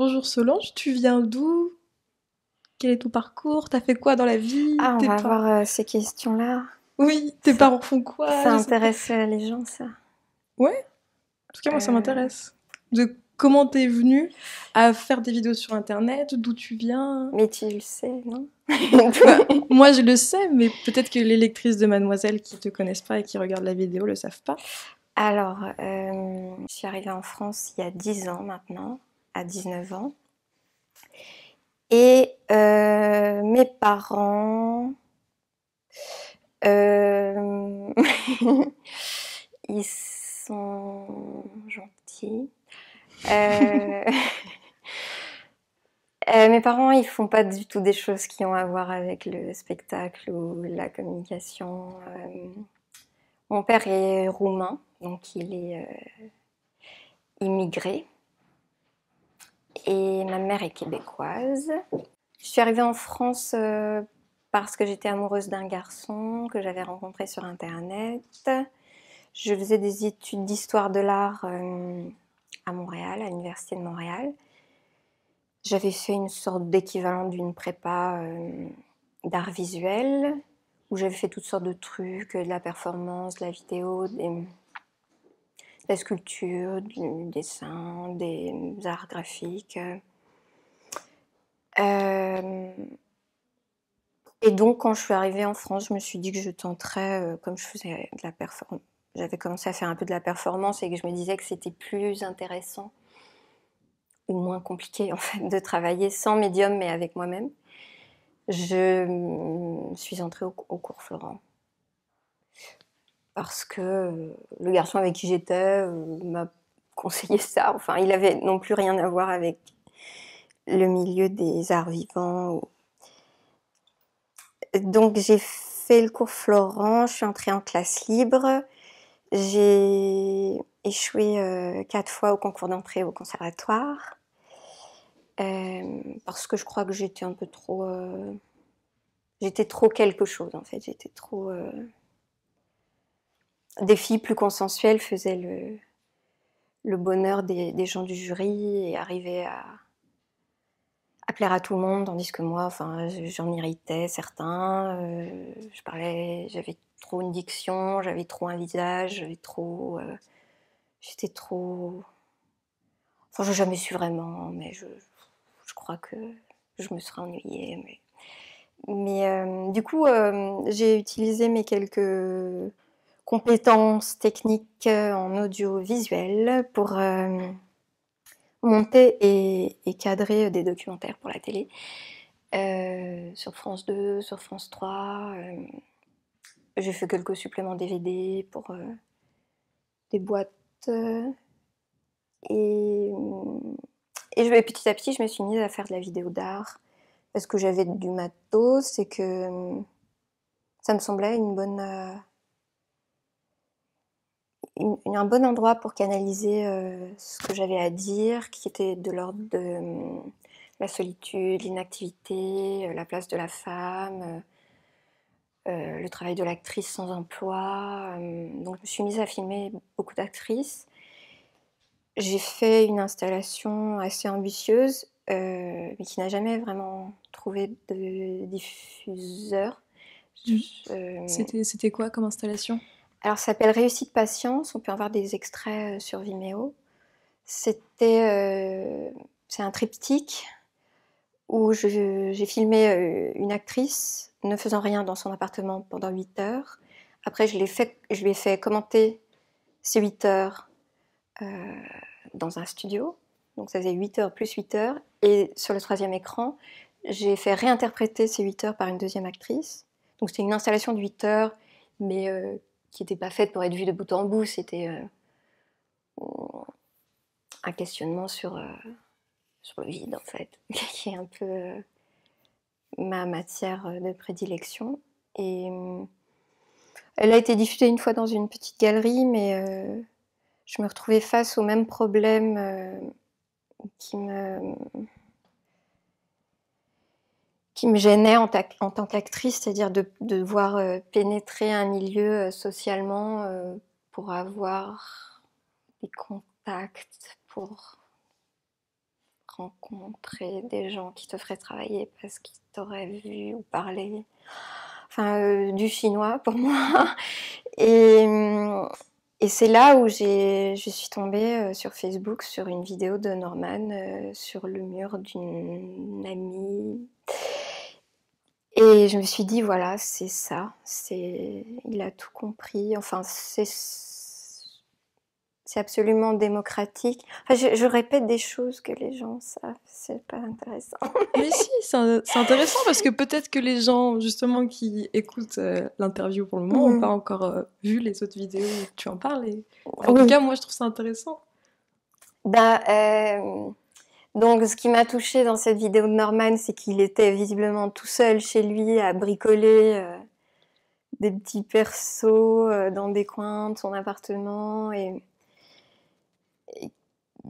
Bonjour Solange, tu viens d'où Quel est ton parcours T'as fait quoi dans la vie Ah, on va euh, ces questions-là. Oui, tes parents font quoi Ça intéresse euh, les gens, ça. Ouais. En tout cas, moi, ça euh. m'intéresse. De comment t'es venue à faire des vidéos sur Internet, d'où tu viens. Mais tu le sais, non bah, Moi, je le sais, mais peut-être que les lectrices de Mademoiselle qui te connaissent pas et qui regardent la vidéo le savent pas. Alors, je suis arrivée en France il y a 10 ans maintenant à 19 ans. Et euh, mes parents, euh, ils sont gentils. Euh, mes parents, ils font pas du tout des choses qui ont à voir avec le spectacle ou la communication. mon père est roumain, donc il est immigré et ma mère est québécoise. Je suis arrivée en France euh, parce que j'étais amoureuse d'un garçon que j'avais rencontré sur Internet. Je faisais des études d'histoire de l'art euh, à Montréal, à l'Université de Montréal. J'avais fait une sorte d'équivalent d'une prépa euh, d'art visuel, où j'avais fait toutes sortes de trucs, de la performance, de la vidéo, des la sculpture, du dessin, des arts graphiques. Euh, euh, et donc, quand je suis arrivée en France, je me suis dit que je tenterais, euh, comme je faisais de la performance, j'avais commencé à faire un peu de la performance et que je me disais que c'était plus intéressant ou moins compliqué en fait de travailler sans médium mais avec moi-même. Je mm, suis entrée au cours Florent parce que euh, le garçon avec qui j'étais euh, m'a conseillé ça. Enfin, il n'avait non plus rien à voir avec le milieu des arts vivants. Donc j'ai fait le cours Florent, je suis entrée en classe libre. J'ai échoué euh, quatre fois au concours d'entrée au conservatoire parce que je crois que j'étais un peu trop. j'étais trop quelque chose en fait, j'étais trop des filles plus consensuelles faisaient le, le bonheur des, gens du jury et arrivaient à, plaire à tout le monde, tandis que moi, enfin, j'en irritais certains. Euh, je parlais, j'avais trop une diction, j'avais trop un visage, j'avais trop. Euh, j'étais trop. Enfin, je jamais su vraiment, mais je, crois que je me serais ennuyée. Mais, euh, du coup, j'ai utilisé mes quelques compétences techniques euh, en audiovisuel pour euh, monter et, cadrer des documentaires pour la télé euh, sur France 2, sur France 3. j'ai fait quelques suppléments DVD pour des boîtes. et, et je, petit à petit, je me suis mise à faire de la vidéo d'art parce que j'avais du matos et que ça me semblait une bonne un bon endroit pour canaliser euh, ce que j'avais à dire, qui était de l'ordre de hum, la solitude, l'inactivité, euh, la place de la femme, euh, le travail de l'actrice sans emploi. Hum. donc je me suis mise à filmer beaucoup d'actrices. J'ai fait une installation assez ambitieuse, mais qui n'a jamais vraiment trouvé de diffuseur. Mmh. C'était quoi comme installation alors, ça s'appelle Réussite Patience. On peut en voir des extraits euh, sur Vimeo. C'était, euh, c'est un triptyque où j'ai filmé euh, une actrice ne faisant rien dans son appartement pendant 8 heures. Après, je, fait, je lui ai fait commenter ces 8 heures dans un studio. Donc ça faisait 8 heures plus 8 heures. Et sur le troisième écran, j'ai fait réinterpréter ces 8 heures par une deuxième actrice. Donc c'était une installation de 8 heures, mais qui n'était pas faite pour être vue de bout en bout. C'était euh, un questionnement sur, euh, sur le vide, en fait, qui est un peu euh, ma matière de prédilection. Et elle a été diffusée une fois dans une petite galerie, mais je me retrouvais face au même problème qui me qui me gênait en, tant qu'actrice, c'est-à-dire de, devoir euh, pénétrer un milieu euh, socialement euh, pour avoir des contacts, pour rencontrer des gens qui te feraient travailler parce qu'ils t'auraient vu ou parlé, enfin du chinois pour moi. Et, et c'est là où je suis tombée sur Facebook sur une vidéo de Norman sur le mur d'une amie et je me suis dit, voilà, c'est ça, c'est, il a tout compris, enfin, c'est, c'est absolument démocratique. je, répète des choses que les gens savent, c'est pas intéressant. Mais si, c'est intéressant parce que peut-être que les gens, justement, qui écoutent euh, l'interview pour le moment, n'ont mhm. pas encore euh, vu les autres vidéos où tu en parles. en tout cas, moi, je trouve ça intéressant. Ben, euh, donc, ce qui m'a touchée dans cette vidéo de Norman, c'est qu'il était visiblement tout seul chez lui à bricoler euh, des petits persos euh, dans des coins de son appartement et,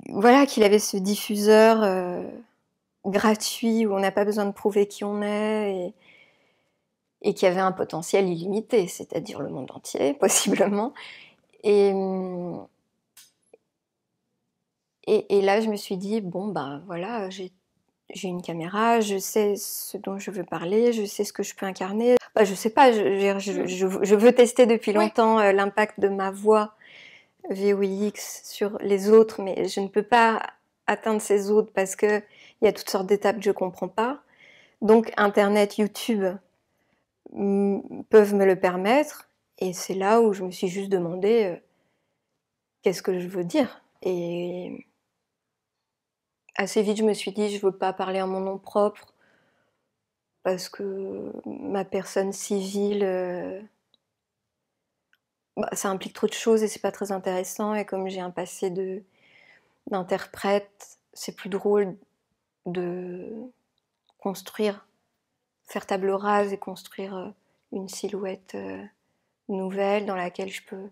voilà qu'il avait ce diffuseur euh, gratuit où on n'a pas besoin de prouver qui on est et, et qui avait un potentiel illimité, c'est-à-dire le monde entier possiblement. Et hum, et, là, je me suis dit, bon, ben voilà, j'ai une caméra, je sais ce dont je veux parler, je sais ce que je peux incarner. Bah, je sais pas, je, hmm. veux tester depuis longtemps euh, l'impact de ma voix VOIX sur les autres, mais je ne peux pas atteindre ces autres parce qu'il y a toutes sortes d'étapes que je ne comprends pas. Donc Internet, YouTube mm, peuvent me le permettre. Et c'est là où je me suis juste demandé euh, qu'est-ce que je veux dire. Et assez vite, je me suis dit, je veux pas parler à mon nom propre parce que ma personne civile, euh, bah, ça implique trop de choses et c'est pas très intéressant. Et comme j'ai un passé de d'interprète, c'est plus drôle de construire, faire table rase et construire euh, une silhouette euh, nouvelle dans laquelle je peux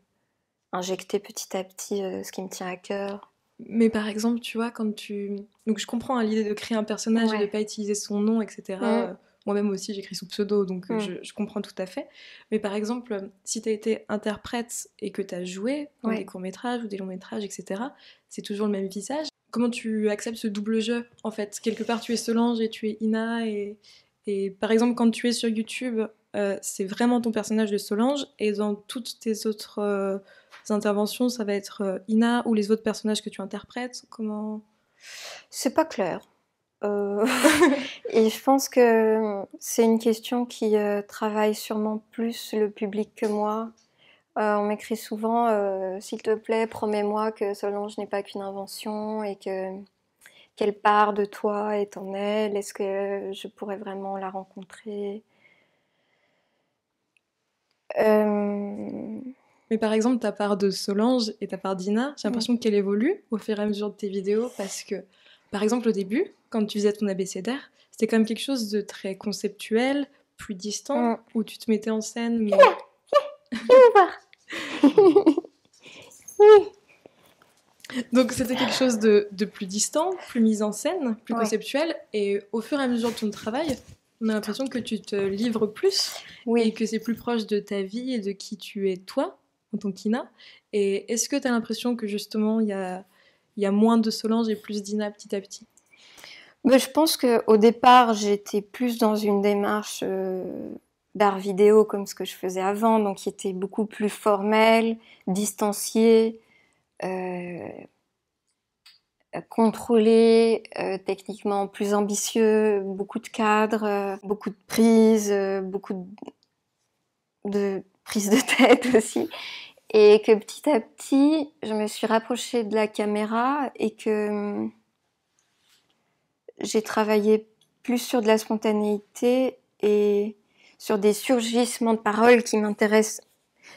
injecter petit à petit ce qui me tient à cœur. Mais par exemple, tu vois, quand tu donc je comprends hein, l'idée de créer un personnage et de pas utiliser son nom, etc. Mm. Euh, moi-même aussi, j'écris sous pseudo, donc euh, mm. je, comprends tout à fait. Mais par exemple, euh, si tu as été interprète et que tu as joué dans des courts-métrages ou des longs-métrages, etc., c'est toujours le même visage. Comment tu acceptes ce double jeu, en fait Quelque part, tu es Solange et tu es Ina. Et, et par exemple, quand tu es sur YouTube, c'est vraiment ton personnage de Solange. Et dans toutes tes autres interventions, ça va être Ina ou les autres personnages que tu interprètes. Comment c'est pas clair. Euh, et je pense que c'est une question qui euh, travaille sûrement plus le public que moi. Euh, on m'écrit souvent S'il te plaît, promets-moi que Solange n'est pas qu'une invention et que quelle part de toi est en elle Est-ce que je pourrais vraiment la rencontrer mais par exemple, ta part de Solange et ta part d'Ina, j'ai l'impression qu'elle évolue au fur et à mesure de tes vidéos parce que, par exemple, au début, quand tu faisais ton abécédaire, c'était quand même quelque chose de très conceptuel, plus distant, où tu te mettais en scène. Mais... Donc c'était quelque chose de, plus distant, plus mis en scène, plus conceptuel. Et au fur et à mesure de ton travail, on a l'impression que tu te livres plus et que c'est plus proche de ta vie et de qui tu es toi en tant qu'INA. Et est-ce que tu as l'impression que justement, il y a, y moins de Solange et plus d'INA petit à petit Je pense qu'au départ, j'étais plus dans une démarche euh, d'art vidéo comme ce que je faisais avant, donc qui était beaucoup plus formel distanciée, euh, contrôlée, euh, techniquement plus ambitieux, beaucoup de cadres, euh, beaucoup de prises, beaucoup de prise de tête aussi. Et que petit à petit, je me suis rapprochée de la caméra et que hum, j'ai travaillé plus sur de la spontanéité et sur des surgissements de paroles qui m'intéressent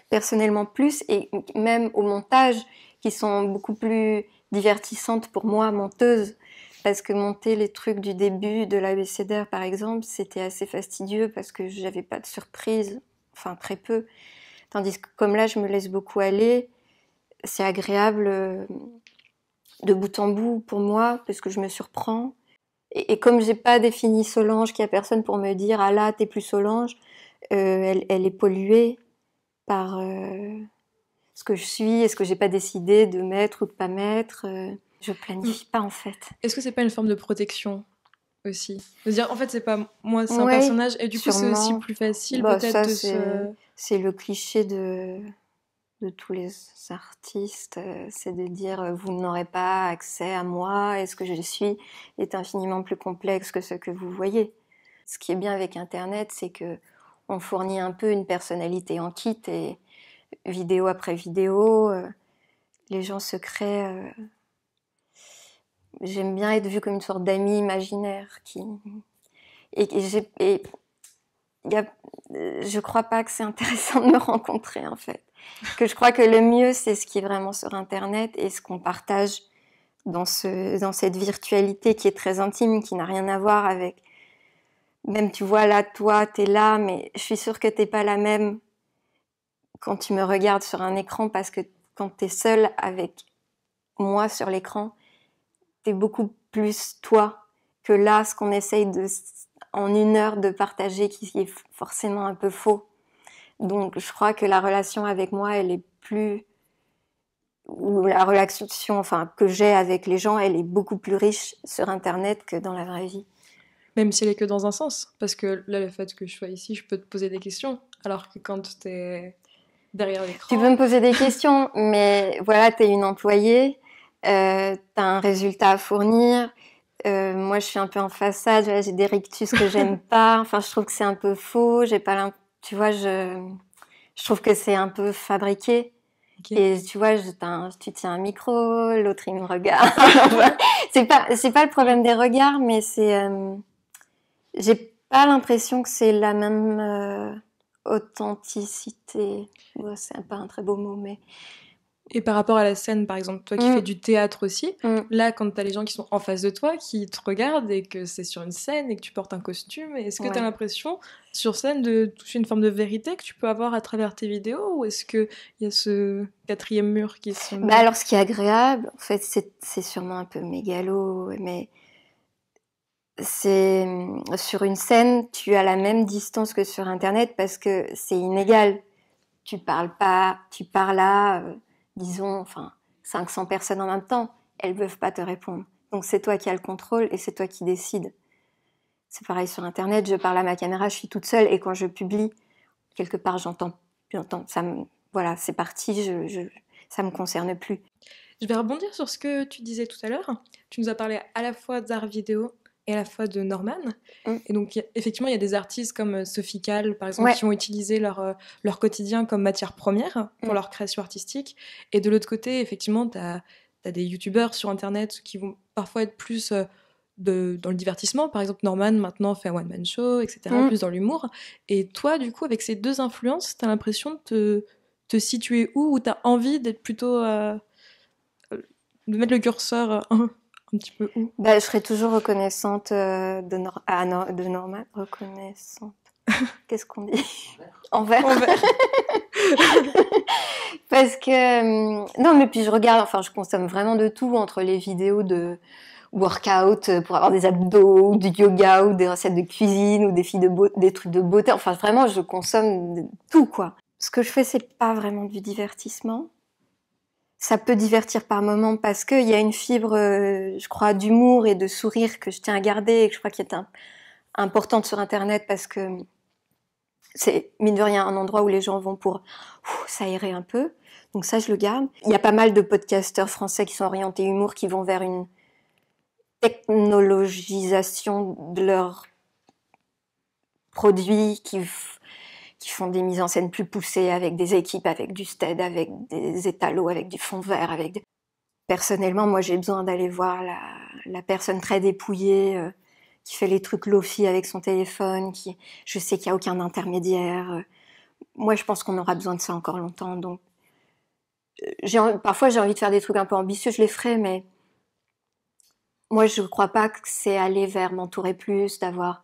personnellement plus et même au montage qui sont beaucoup plus divertissantes pour moi, monteuse. Parce que monter les trucs du début de l'ABCDR par exemple, c'était assez fastidieux parce que j'avais pas de surprise enfin très peu. Tandis que comme là, je me laisse beaucoup aller, c'est agréable euh, de bout en bout pour moi, parce que je me surprends. Et, et comme j'ai pas défini Solange, qu'il n'y a personne pour me dire Ah là, t'es plus Solange, euh, elle, est polluée par euh, ce que je suis est ce que j'ai pas décidé de mettre ou de pas mettre. je planifie pas en fait. Est-ce que c'est pas une forme de protection aussi. De dire, en fait, c'est pas moi, c'est un personnage. Et du coup, c'est aussi plus facile, bah, peut-être, de c'est, se... c'est le cliché de, de tous les artistes, euh, c'est de dire, euh, vous n'aurez pas accès à moi, et ce que je suis est infiniment plus complexe que ce que vous voyez. Ce qui est bien avec Internet, c'est que on fournit un peu une personnalité en kit, et vidéo après vidéo, euh, les gens se créent j'aime bien être vue comme une sorte d'amie imaginaire qui et, je crois pas que c'est intéressant de me rencontrer en fait que je crois que le mieux c'est ce qui est vraiment sur internet et ce qu'on partage dans ce dans cette virtualité qui est très intime qui n'a rien à voir avec même tu vois là toi tu es là mais je suis sûre que t'es pas la même quand tu me regardes sur un écran parce que quand tu es seule avec moi sur l'écran, t'es beaucoup plus toi que là, ce qu'on essaye de, en une heure de partager, qui est forcément un peu faux. Donc, je crois que la relation avec moi, elle est plus, ou la relation, enfin, que j'ai avec les gens, elle est beaucoup plus riche sur Internet que dans la vraie vie. Même si elle est que dans un sens, parce que là, le fait que je sois ici, je peux te poser des questions, alors que quand tu es derrière l'écran. Tu peux me poser des questions, mais voilà, tu es une employée euh, t'as tu as un résultat à fournir. Euh, moi, je suis un peu en façade, j'ai des rictus que j'aime pas. Enfin, je trouve que c'est un peu faux. J'ai pas tu vois, je, je trouve que c'est un peu fabriqué. Et tu vois, tu tiens un micro, l'autre il me regarde. c'est pas, c'est pas le problème des regards, mais c'est, euh, j'ai pas l'impression que c'est la même authenticité. c'est pas un très beau mot, mais et par rapport à la scène, par exemple, toi qui mm. fais du théâtre aussi, mm. là, quand as les gens qui sont en face de toi, qui te regardent et que c'est sur une scène et que tu portes un costume, est-ce que tu as l'impression, sur scène, de toucher une forme de vérité que tu peux avoir à travers tes vidéos Ou est-ce qu'il y a ce quatrième mur qui se... Bah alors, ce qui est agréable, en fait, c'est sûrement un peu mégalo, mais c'est mm, sur une scène, tu as la même distance que sur Internet parce que c'est inégal. Tu parles pas, tu parles là... Euh, disons, enfin, 500 personnes en même temps, elles ne peuvent pas te répondre. Donc c'est toi qui as le contrôle et c'est toi qui décides. C'est pareil sur Internet, je parle à ma caméra, je suis toute seule et quand je publie, quelque part j'entends, j'entends, ça me, voilà, c'est parti, je, je, ça me concerne plus. Je vais rebondir sur ce que tu disais tout à l'heure. Tu nous as parlé à la fois d'art vidéo et à la fois de Norman. Mm. Et donc, effectivement, il y a des artistes comme euh, Sophie Kahl, par exemple, qui ont utilisé leur, euh, leur quotidien comme matière première pour mm. leur création artistique. Et de l'autre côté, effectivement, tu as, des youtubeurs sur Internet qui vont parfois être plus euh, de, dans le divertissement. Par exemple, Norman, maintenant, fait un one-man show, etc., mm. plus dans l'humour. Et toi, du coup, avec ces deux influences, tu as l'impression de te, te, situer où Ou tu as envie d'être plutôt... de mettre le curseur... un petit peu où bah, Je serai toujours reconnaissante euh, de, ah, de Norma. Reconnaissante. Qu'est-ce qu'on dit Envers. Envers. Parce que. Euh, non, mais puis je regarde, enfin, je consomme vraiment de tout entre les vidéos de workout euh, pour avoir des abdos, du yoga ou des recettes de cuisine ou des filles de des trucs de beauté. Enfin, vraiment, je consomme tout, quoi. Ce que je fais, c'est pas vraiment du divertissement ça peut divertir par moments parce qu'il y a une fibre, euh, je crois, d'humour et de sourire que je tiens à garder et que je crois qu'il est importante sur Internet parce que hum, c'est, mine de rien, un endroit où les gens vont pour s'aérer un peu. Donc ça, je le garde. Il y a pas mal de podcasteurs français qui sont orientés humour, qui vont vers une technologisation de leurs produits, qui qui font des mises en scène plus poussées avec des équipes, avec du stead, avec des étalos, avec du fond vert, personnellement moi j'ai besoin d'aller voir la, personne très dépouillée euh, qui fait les trucs lofi avec son téléphone, qui je sais qu'il n'y a aucun intermédiaire. Euh. Moi je pense qu'on aura besoin de ça encore longtemps donc euh, parfois j'ai envie de faire des trucs un peu ambitieux, je les ferai mais moi je ne crois pas que c'est aller vers m'entourer plus, d'avoir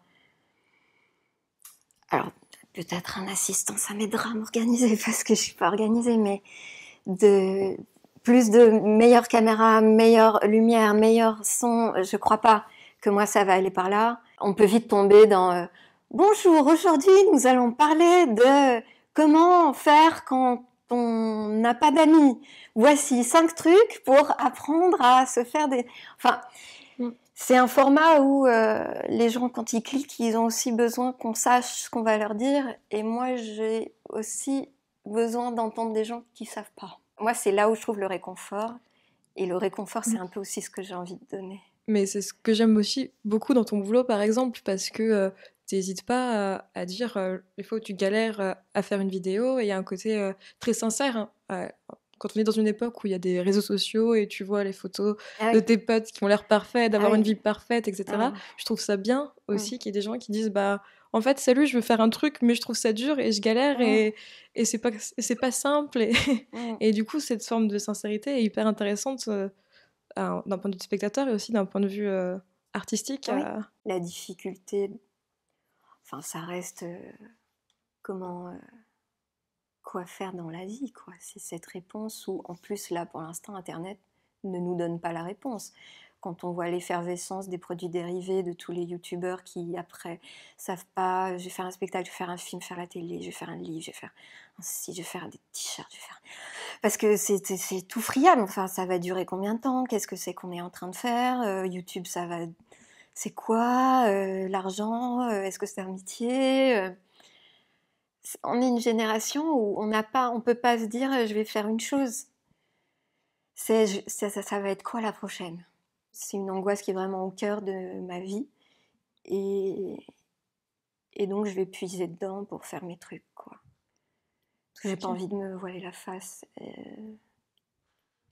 alors peut-être un assistant, ça m'aidera à m'organiser parce que je suis pas organisée, mais de plus de meilleures caméras, meilleure lumière, meilleur son, je crois pas que moi ça va aller par là. On peut vite tomber dans euh, bonjour, aujourd'hui nous allons parler de comment faire quand on n'a pas d'amis. Voici cinq trucs pour apprendre à se faire des. Enfin, c'est un format où euh, les gens, quand ils cliquent, ils ont aussi besoin qu'on sache ce qu'on va leur dire. Et moi, j'ai aussi besoin d'entendre des gens qui ne savent pas. Moi, c'est là où je trouve le réconfort. Et le réconfort, c'est mm. un peu aussi ce que j'ai envie de donner. Mais c'est ce que j'aime aussi beaucoup dans ton boulot, par exemple, parce que euh, tu n'hésites pas à, dire euh, il les fois tu galères à faire une vidéo, et il y a un côté très sincère. Hein, quand on est dans une époque où il y a des réseaux sociaux et tu vois les photos ah de tes potes qui ont l'air parfaits, d'avoir ah une vie parfaite, etc., ah. je trouve ça bien aussi qu'il y ait des gens qui disent bah en fait, salut, je veux faire un truc, mais je trouve ça dur et je galère et, c'est pas, pas simple. Et, du coup, cette forme de sincérité est hyper intéressante euh, d'un point de vue spectateur et aussi d'un point de vue euh, artistique. Euh. La difficulté, enfin, ça reste comment quoi faire dans la vie, quoi. C'est cette réponse où, en plus, là, pour l'instant, Internet ne nous donne pas la réponse. Quand on voit l'effervescence des produits dérivés de tous les youtubeurs qui, après, savent pas, je vais faire un spectacle, je vais faire un film, faire la télé, je vais faire un livre, je vais faire si je vais faire des t-shirts, je vais faire... Parce que c'est tout friable, enfin, ça va durer combien de temps Qu'est-ce que c'est qu'on est en train de faire euh, YouTube, ça va... C'est quoi euh, L'argent euh, Est-ce que c'est un métier on est une génération où on n'a pas, on peut pas se dire euh, je vais faire une chose. C'est ça, va être quoi la prochaine C'est une angoisse qui est vraiment au cœur de ma vie et et donc je vais puiser dedans pour faire mes trucs quoi. Parce que j'ai pas envie de me voiler la face. Euh,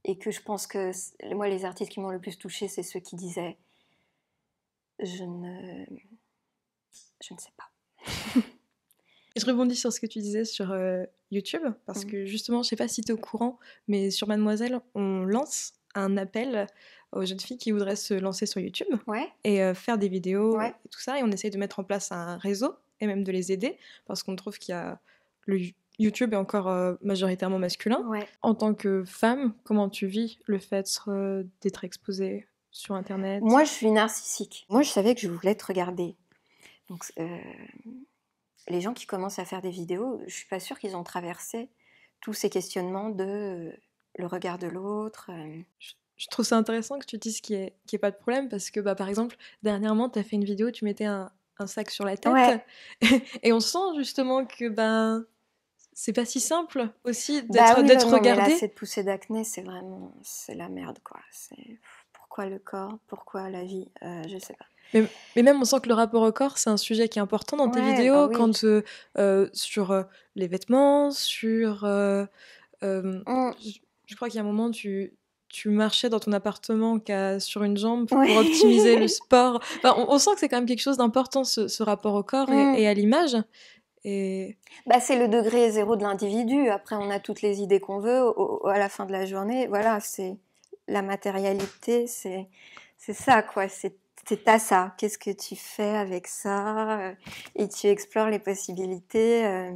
et que je pense que moi les artistes qui m'ont le plus touché, c'est ceux qui disaient je ne je ne sais pas. je rebondis sur ce que tu disais sur euh, YouTube, parce mmh. que justement, je ne sais pas si tu es au courant, mais sur Mademoiselle, on lance un appel aux jeunes filles qui voudraient se lancer sur YouTube et euh, faire des vidéos et tout ça. Et on essaye de mettre en place un réseau et même de les aider, parce qu'on trouve qu'il y a le YouTube est encore euh, majoritairement masculin. En tant que femme, comment tu vis le fait d'être exposée sur Internet Moi, je suis narcissique. Moi, je savais que je voulais être regardée. Donc, les gens qui commencent à faire des vidéos, je suis pas sûre qu'ils ont traversé tous ces questionnements de euh, le regard de l'autre. Euh. Je, trouve ça intéressant que tu dises qu'il n'y ait, pas de problème parce que, bah, par exemple, dernièrement, tu as fait une vidéo, tu mettais un, sac sur la tête et, on sent justement que ben, c'est pas si simple aussi bah d'être bah oui, regardé. cette poussée d'acné, c'est vraiment c'est la merde quoi. C'est pourquoi le corps, pourquoi la vie, euh, je sais pas. Mais, même on sent que le rapport au corps, c'est un sujet qui est important dans tes vidéos, bah quand euh, euh, sur euh, les vêtements, sur... Je, crois qu'il y a un moment, tu, tu marchais dans ton appartement qu'à, sur une jambe pour, optimiser le sport. Enfin, on, sent que c'est quand même quelque chose d'important, ce, rapport au corps mm. et, à l'image. Et... Bah, c'est le degré zéro de l'individu. Après, on a toutes les idées qu'on veut à la fin de la journée. Voilà, c'est la matérialité, c'est c'est ça quoi. C'est à ça. Qu'est-ce que tu fais avec ça euh, Et tu explores les possibilités. Euh.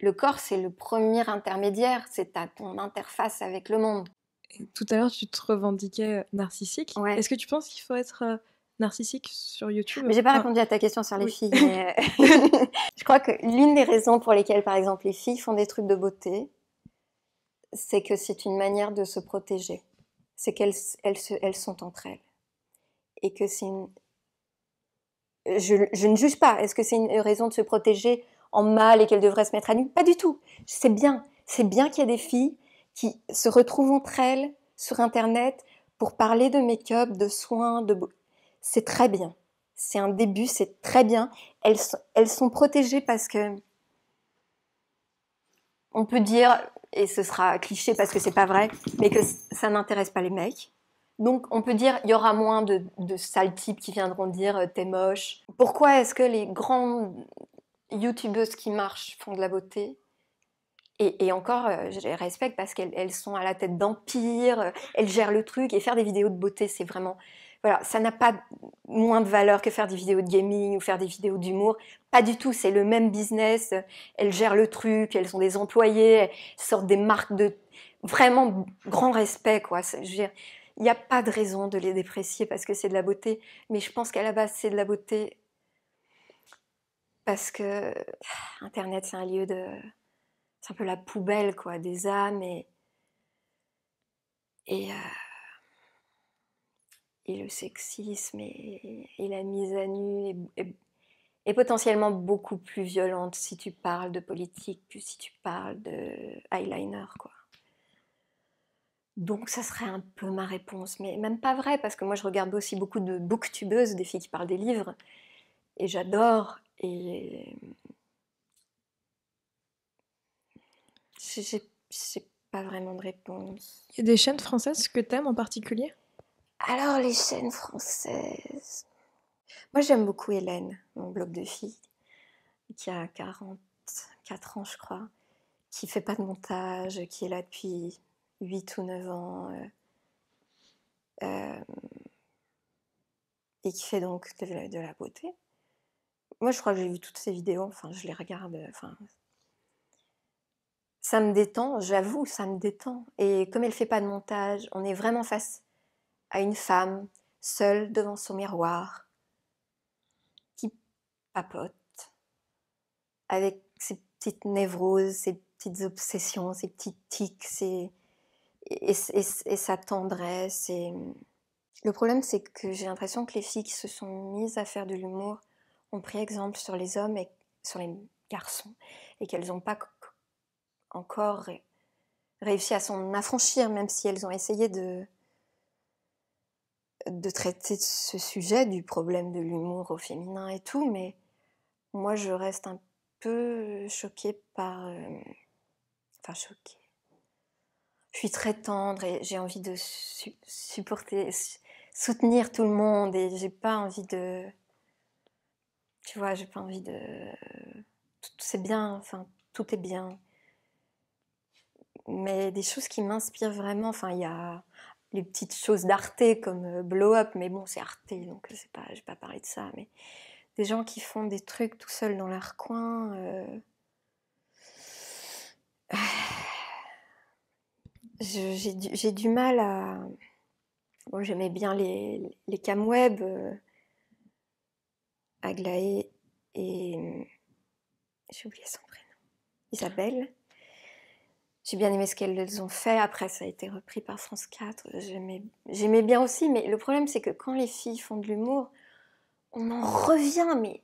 Le corps, c'est le premier intermédiaire. C'est ton interface avec le monde. tout à l'heure, tu te revendiquais euh, narcissique. Est-ce que tu penses qu'il faut être narcissique sur YouTube. Mais j'ai pas répondu à ta question sur les filles. je crois que l'une des raisons pour lesquelles, par exemple, les filles font des trucs de beauté, c'est que c'est une manière de se protéger. C'est qu'elles elles, elles sont entre elles et que c'est une... Je, je, ne juge pas. Est-ce que c'est une raison de se protéger en mal et qu'elle devrait se mettre à nu Pas du tout. C'est bien. C'est bien qu'il y ait des filles qui se retrouvent entre elles sur Internet pour parler de make-up, de soins, de... C'est très bien. C'est un début, c'est très bien. Elles, elles sont protégées parce que... On peut dire, et ce sera cliché parce que c'est pas vrai, mais que ça n'intéresse pas les mecs. Donc on peut dire il y aura moins de, sales types qui viendront dire euh, t'es moche. Pourquoi est-ce que les grandes youtubeuses qui marchent font de la beauté et, encore, euh, je les respecte parce qu'elles sont à la tête d'empire, euh, elles gèrent le truc et faire des vidéos de beauté, c'est vraiment... Voilà, ça n'a pas moins de valeur que faire des vidéos de gaming ou faire des vidéos d'humour. Pas du tout, c'est le même business. Elles gèrent le truc, elles sont des employées, elles sortent des marques de vraiment grand respect, quoi. Je veux dire, il n'y a pas de raison de les déprécier parce que c'est de la beauté, mais je pense qu'à la base, c'est de la beauté parce que ah, Internet, c'est un lieu de. C'est un peu la poubelle, quoi, des âmes et. Et. Euh, le sexisme et, la mise à nu est, est, potentiellement beaucoup plus violente si tu parles de politique que si tu parles de eyeliner, quoi. Donc ça serait un peu ma réponse, mais même pas vrai, parce que moi je regarde aussi beaucoup de booktubeuses, des filles qui parlent des livres, et j'adore, et... J'ai pas vraiment de réponse. Il y a des chaînes françaises que tu aimes en particulier Alors les chaînes françaises... Moi j'aime beaucoup Hélène, mon blog de filles, qui a 44 ans je crois, qui fait pas de montage, qui est là depuis 8 ou 9 ans, euh, euh, et qui fait donc de la, beauté. Moi, je crois que j'ai vu toutes ces vidéos, enfin, je les regarde, euh, enfin, ça me détend, j'avoue, ça me détend. Et comme elle fait pas de montage, on est vraiment face à une femme seule devant son miroir qui papote avec ses petites névroses, ses petites obsessions, ses petits tics, ses, et, sa tendresse. Mmh, le problème, c'est que j'ai l'impression que les filles qui se sont mises à faire de l'humour ont pris exemple sur les hommes et sur les garçons, et qu'elles n'ont pas encore réussi à s'en affranchir, même si elles ont essayé de, traiter ce sujet du problème de l'humour au féminin et tout, mais moi je reste un peu choquée par... Euh, enfin choquée je suis très tendre et j'ai envie de supporter, soutenir tout le monde et j'ai pas envie de. Tu vois, j'ai pas envie de. C'est bien, enfin, tout est bien. Mais des choses qui m'inspirent vraiment, enfin, il y a les petites choses d'Arte comme euh, Blow Up, mais bon, c'est Arte, donc c'est pas, je vais pas parler de ça, mais des gens qui font des trucs tout seuls dans leur coin. Euh, j'ai du, mal à. Bon, j'aimais bien les, les cam web, euh, Aglaé et. Euh, j'ai oublié son prénom. Isabelle. J'ai bien aimé ce qu'elles ont fait. Après, ça a été repris par France 4. J'aimais bien aussi, mais le problème, c'est que quand les filles font de l'humour, on en revient, mais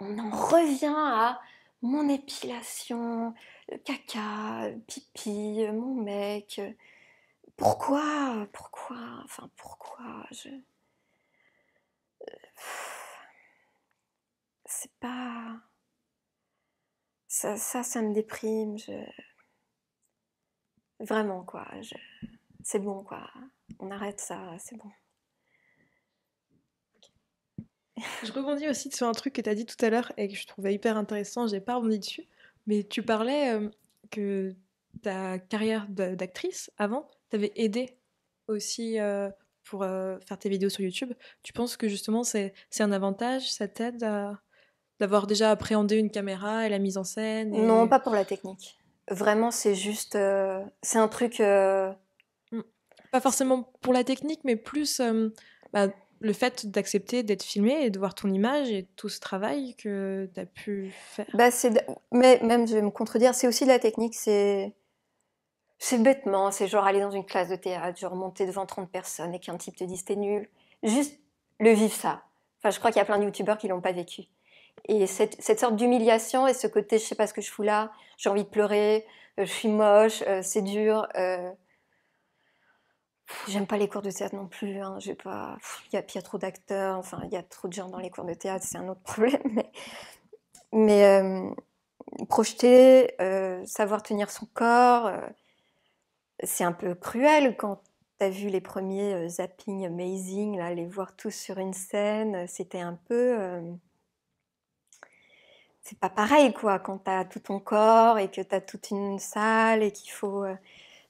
on en revient à mon épilation, caca, pipi, mon mec. Pourquoi Pourquoi Enfin, pourquoi Je. Euh, c'est pas. Ça, ça, me déprime. Je... Vraiment, quoi. Je... C'est bon, quoi. On arrête ça, c'est bon. Je rebondis aussi sur un truc que tu as dit tout à l'heure et que je trouvais hyper intéressant, j'ai pas rebondi dessus. Mais tu parlais euh, que ta carrière d'actrice avant t'avait aidé aussi euh, pour euh, faire tes vidéos sur YouTube. Tu penses que justement c'est un avantage, ça t'aide d'avoir déjà appréhendé une caméra et la mise en scène Non, pas pour la technique. Vraiment, c'est juste. c'est un truc. Pas forcément pour la technique, mais plus. Bah, le fait d'accepter d'être filmé et de voir ton image et tout ce travail que tu as pu faire bah, Mais même, je vais me contredire, c'est aussi de la technique, c'est. C'est bêtement, c'est genre aller dans une classe de théâtre, genre monter devant 30 personnes et qu'un type te dise t'es nul. Juste le vivre ça. Enfin, je crois qu'il y a plein de youtubeurs qui l'ont pas vécu. Et cette, sorte d'humiliation et ce côté, je sais pas ce que je fous là, j'ai envie de pleurer, euh, je suis moche, euh, c'est dur. Euh, J'aime pas les cours de théâtre non plus. Hein. j'ai pas. Il y, y, a trop d'acteurs. Enfin, il y a trop de gens dans les cours de théâtre. C'est un autre problème. Mais, euh, projeter, euh, savoir tenir son corps, euh, c'est un peu cruel quand t'as vu les premiers zapping amazing. les voir tous sur une scène, c'était un peu. c'est pas pareil quoi quand t'as tout ton corps et que t'as toute une salle et qu'il faut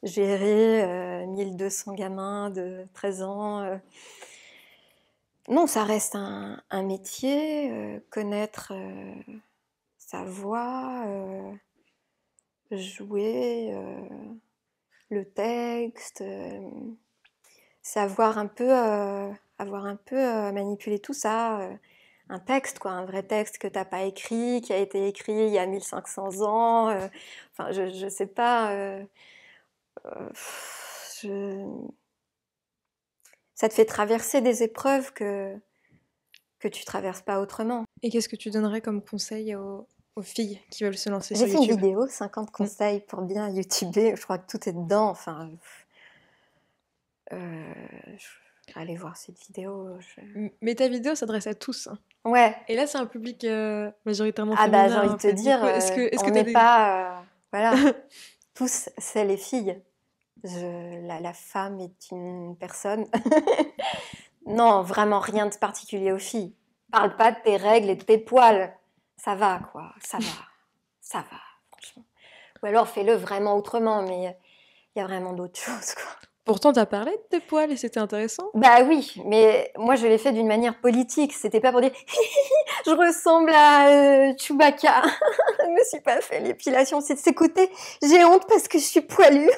gérer 1200 euh, gamins de 13 ans. Euh. Non, ça reste un, métier, euh, connaître sa voix, jouer le texte, savoir un peu, avoir un peu manipulé tout ça un texte, quoi, un vrai texte que t'as pas écrit, qui a été écrit il y a 1500 ans. enfin, je ne sais pas. Euh, ça te fait traverser des épreuves que, que tu traverses pas autrement. Et qu'est-ce que tu donnerais comme conseil aux, filles qui veulent se lancer sur YouTube J'ai fait une vidéo, 50 mm. conseils pour bien YouTuber. Je crois que tout est dedans. Enfin, euh, allez voir cette vidéo. Mais ta vidéo s'adresse à tous. Hein. Ouais. Et là, c'est un public euh, majoritairement féminin. Ah bah, j'ai envie de te dire, n'est pas... voilà. tous, c'est les filles. la, la, femme est une personne. non, vraiment rien de particulier aux filles. Parle pas de tes règles et de tes poils. Ça va, quoi. Ça va. Ça va, franchement. Ou alors fais-le vraiment autrement, mais il y a vraiment d'autres choses, quoi. Pourtant, tu as parlé de tes poils et c'était intéressant. Bah oui, mais moi je l'ai fait d'une manière politique. C'était pas pour dire je ressemble à euh, Chewbacca. je me suis pas fait l'épilation. C'est de ces côtés, j'ai honte parce que je suis poilue.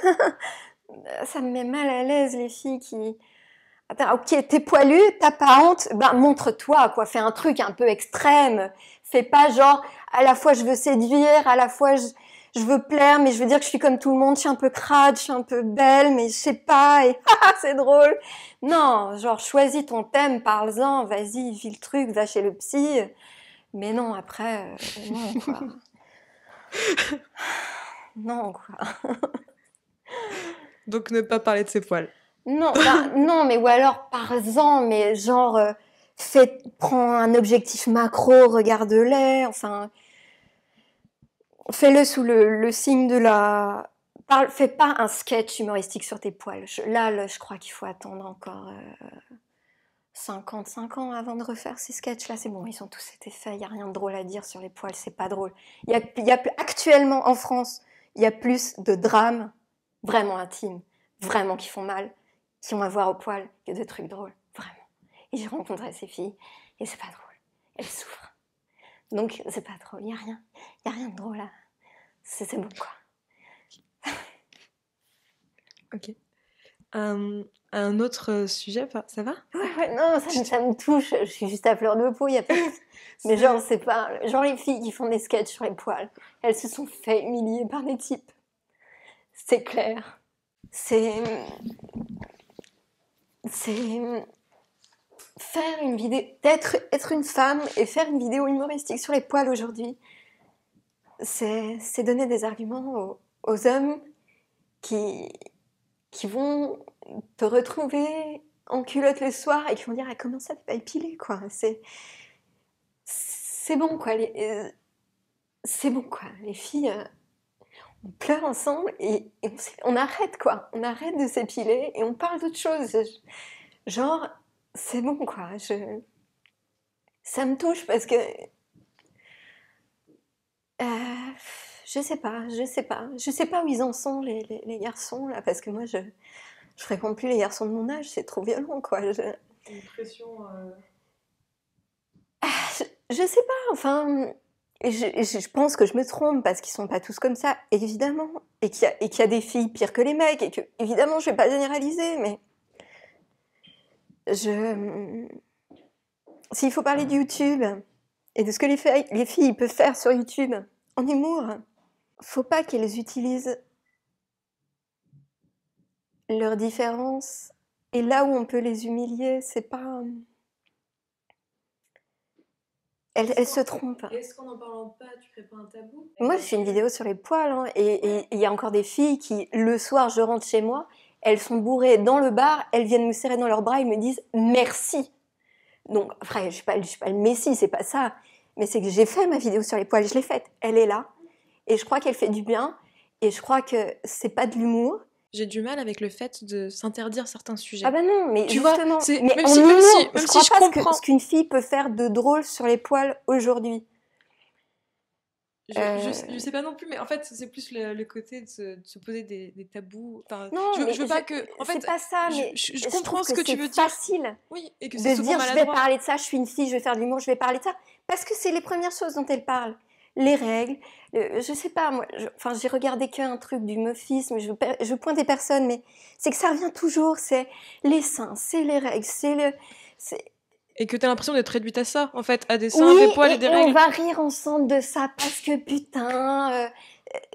Ça me met mal à l'aise, les filles qui. Attends, ok, t'es poilue, t'as pas honte, ben montre-toi, quoi. Fais un truc un peu extrême. Fais pas genre à la fois je veux séduire, à la fois je je veux plaire, mais je veux dire que je suis comme tout le monde, je suis un peu crade, je suis un peu belle, mais je sais pas, et ah, c'est drôle. Non, genre, choisis ton thème, parle-en, vas-y, vis le truc, va chez le psy. Mais non, après, euh, non, quoi. non, quoi. Donc, ne pas parler de ses poils. Non, bah, non, mais ou alors, parle-en, mais genre, euh, fais, prends un objectif macro, regarde-les, enfin fais-le sous le, signe de la. fais pas un sketch humoristique sur tes poils. là, je crois qu'il faut attendre encore 55 euh, ans avant de refaire ces sketchs-là. C'est bon, ils ont tous été faits. Il n'y a rien de drôle à dire sur les poils. C'est pas drôle. Y a, y actuellement, en France, il y a plus de drames vraiment intimes, vraiment qui font mal, qui ont à voir aux poils, que de trucs drôles. Vraiment. Et j'ai rencontré ces filles, et c'est pas drôle. Elles souffrent. Donc, c'est pas drôle, il n'y a rien. Il a rien de drôle là c'est bon quoi. ok. un autre sujet, ça va ouais, ouais, non, ça, me touche. Je suis juste à fleur de peau. Y a pas... Mais genre, c'est pas. Genre, les filles qui font des sketchs sur les poils, elles se sont fait humilier par des types. C'est clair. C'est. C'est. Faire une vidéo. Être, être une femme et faire une vidéo humoristique sur les poils aujourd'hui, c'est donner des arguments aux, hommes qui, qui vont te retrouver en culotte le soir et qui vont dire ah, comment ça t'es pas épilé quoi c'est c'est bon quoi euh, c'est bon quoi les filles euh, on pleure ensemble et, on, on, arrête quoi on arrête de s'épiler et on parle d'autre chose genre c'est bon quoi je ça me touche parce que euh, je sais pas, je sais pas. Je sais pas où ils en sont, les, les, garçons, là, parce que moi, je, je fréquente plus les garçons de mon âge, c'est trop violent, quoi. Je... Une pression. Euh, ah, je, sais pas, enfin. Je, je, pense que je me trompe parce qu'ils sont pas tous comme ça, évidemment. Et qu'il y, a des filles pires que les mecs, et que, évidemment, je vais pas généraliser, mais. Je. Hmm, s'il faut parler de YouTube, et de ce que les, filles, les filles peuvent faire sur YouTube en humour, faut pas qu'elles utilisent leurs différences et là où on peut les humilier, c'est pas. Euh, elles, se trompent. Est-ce qu'en n'en parlant pas, tu crées pas un tabou Moi, je fais une vidéo sur les poils hein, et il y a encore des filles qui, le soir, je rentre chez moi, elles sont bourrées dans le bar, elles viennent me serrer dans leurs bras, elles me disent merci. Donc, après, je ne suis pas le messie, c'est pas ça mais c'est que j'ai fait ma vidéo sur les poils, je l'ai faite, elle est là, et je crois qu'elle fait du bien, et je crois que c'est pas de l'humour. J'ai du mal avec le fait de s'interdire certains sujets. Ah bah non, mais tu justement, vois, mais même, si, même, si, je comprends. ce qu'une fille peut faire de drôle sur les poils aujourd'hui. Je, ne euh, sais pas non plus, mais en fait, c'est plus le, côté de se, poser des, tabous. non, je, veux pas que. En fait, c'est pas ça, mais je, comprends ce que, tu veux dire. C'est facile oui, et que de dire je vais parler de ça, je suis une fille, je vais faire de l'humour, je vais parler de ça. Parce que c'est les premières choses dont elle parle. Les règles, je je sais pas, moi, enfin, j'ai regardé qu'un truc du meufisme, je, je pointe des personnes, mais c'est que ça revient toujours c'est les seins, c'est les règles, c'est le et que t'as l'impression d'être réduite à ça, en fait, à des seins, des poils et, des règles. On va rire ensemble de ça parce que putain, euh,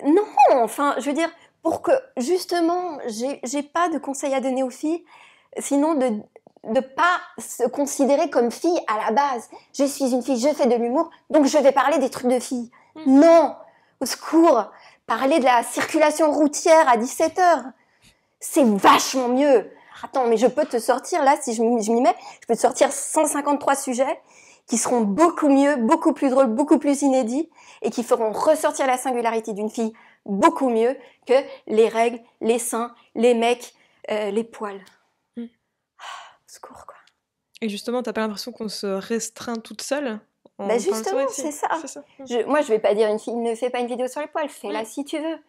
non, enfin, je veux dire, pour que justement, j'ai pas de conseils à donner aux filles, sinon de ne pas se considérer comme fille à la base. Je suis une fille, je fais de l'humour, donc je vais parler des trucs de filles. Hmm. Non, au secours, parler de la circulation routière à 17 h c'est vachement mieux attends, mais je peux te sortir, là, si je m'y mets, je peux te sortir 153 sujets qui seront beaucoup mieux, beaucoup plus drôles, beaucoup plus inédits et qui feront ressortir la singularité d'une fille beaucoup mieux que les règles, les seins, les mecs, euh, les poils. Mm. Ah, quoi. Et justement, t'as pas l'impression qu'on se restreint toute seule bah justement, c'est ça. Mm. Je, moi, je vais pas dire une fille ne fait pas une vidéo sur les poils, fais-la si tu veux,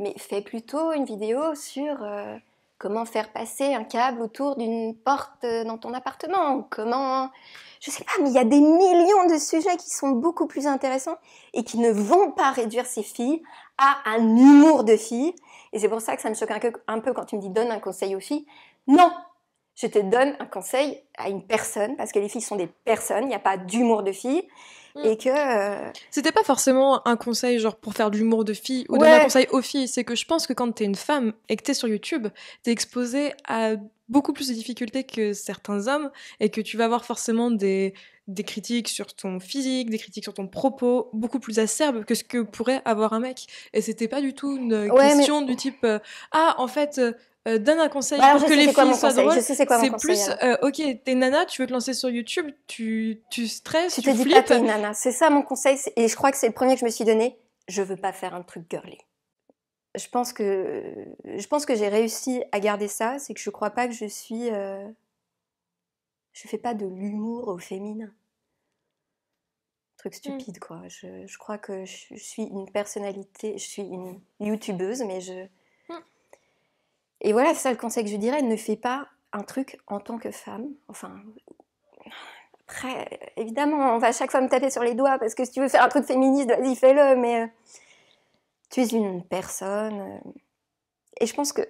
mais fais plutôt une vidéo sur euh, Comment faire passer un câble autour d'une porte euh, dans ton appartement Comment je sais pas, mais il y a des millions de sujets qui sont beaucoup plus intéressants et qui ne vont pas réduire ces filles à un humour de filles. Et c'est pour ça que ça me choque un peu quand tu me dis donne un conseil aux filles. Non, je te donne un conseil à une personne parce que les filles sont des personnes, il n'y a pas d'humour de filles. Mm. Et que. Euh, c'était pas forcément un conseil, genre, pour faire de l'humour de fille ou donner un conseil aux filles. C'est que je pense que quand t'es une femme et que t'es sur YouTube, t'es exposée à beaucoup plus de difficultés que certains hommes et que tu vas avoir forcément des, des critiques sur ton physique, des critiques sur ton propos, beaucoup plus acerbes que ce que pourrait avoir un mec. Et c'était pas du tout une question du type euh, Ah, en fait, euh, euh, donne un conseil pour que les filles soient drôles. c'est plus, euh, ok, t'es nana, tu veux te lancer sur YouTube, tu, tu stresses, tu, tu te pas t'es nana. C'est ça mon conseil, et je crois que c'est le premier que je me suis donné. Je veux pas faire un truc girly. Je pense que je pense que j'ai réussi à garder ça, c'est que je crois pas que je suis, euh, je fais pas de l'humour au féminin. Truc hmm. stupide quoi. Je, crois que je suis une personnalité, je suis une youtubeuse, mais je et voilà, c'est ça le conseil que je dirais, ne fais pas un truc en tant que femme. Enfin, après, évidemment, on va à chaque fois me taper sur les doigts parce que si tu veux faire un truc féministe, vas-y, fais-le, mais euh, tu es une personne. Euh, et je pense que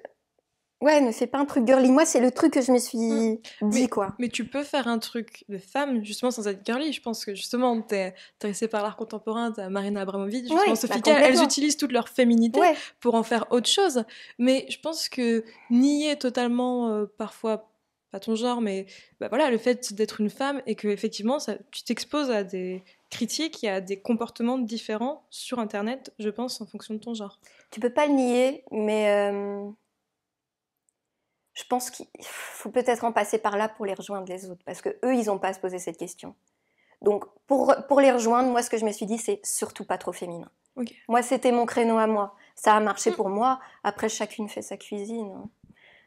Ouais, ne fais pas un truc girly. Moi, c'est le truc que je me suis mmh. dit, quoi. Mais tu peux faire un truc de femme, justement, sans être girly. Je pense que, justement, t'es intéressée par l'art contemporain, t'as Marina Abramovic, justement, Sophie bah, elles utilisent toute leur féminité pour en faire autre chose. Mais je pense que nier totalement, euh, parfois, pas ton genre, mais bah, voilà, le fait d'être une femme et que, effectivement, ça, tu t'exposes à des critiques et à des comportements différents sur Internet, je pense, en fonction de ton genre. Tu peux pas le nier, mais... Euh, je pense qu'il faut peut-être en passer par là pour les rejoindre les autres, parce que eux, ils n'ont pas à se poser cette question. Donc, pour, les rejoindre, moi, ce que je me suis dit, c'est surtout pas trop féminin. Moi, c'était mon créneau à moi. Ça a marché mm. pour moi. Après, chacune fait sa cuisine. Hein.